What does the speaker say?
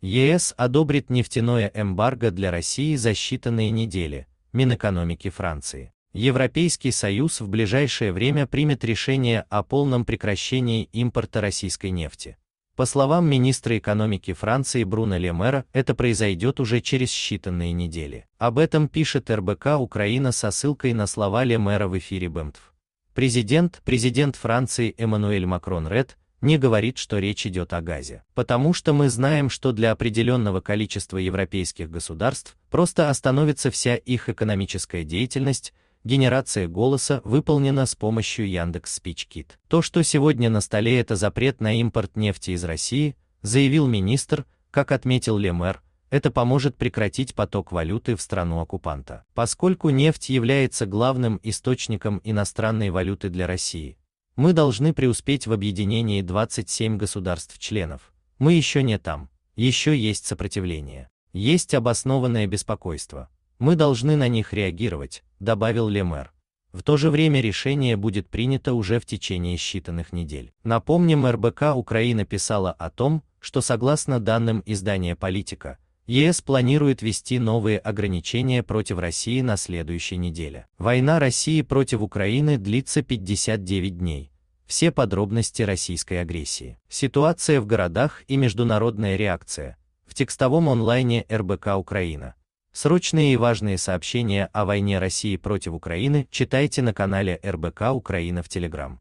ЕС одобрит нефтяное эмбарго для России за считанные недели, Минэкономики Франции. Европейский Союз в ближайшее время примет решение о полном прекращении импорта российской нефти. По словам министра экономики Франции Бруно Ле Мэра, это произойдет уже через считанные недели. Об этом пишет РБК Украина со ссылкой на слова Ле Мэра в эфире БМТФ. Президент, президент Франции Эммануэль Макрон Ред, не говорит, что речь идет о газе, потому что мы знаем, что для определенного количества европейских государств просто остановится вся их экономическая деятельность, генерация голоса выполнена с помощью Яндекс Спичкит. То, что сегодня на столе это запрет на импорт нефти из России, заявил министр, как отметил Лемер, это поможет прекратить поток валюты в страну оккупанта. Поскольку нефть является главным источником иностранной валюты для России, мы должны преуспеть в объединении 27 государств-членов. Мы еще не там. Еще есть сопротивление. Есть обоснованное беспокойство. Мы должны на них реагировать, добавил Лемер. В то же время решение будет принято уже в течение считанных недель. Напомним, РБК Украина писала о том, что согласно данным издания «Политика», ЕС планирует ввести новые ограничения против России на следующей неделе. Война России против Украины длится 59 дней. Все подробности российской агрессии. Ситуация в городах и международная реакция. В текстовом онлайне РБК Украина. Срочные и важные сообщения о войне России против Украины читайте на канале РБК Украина в Телеграм.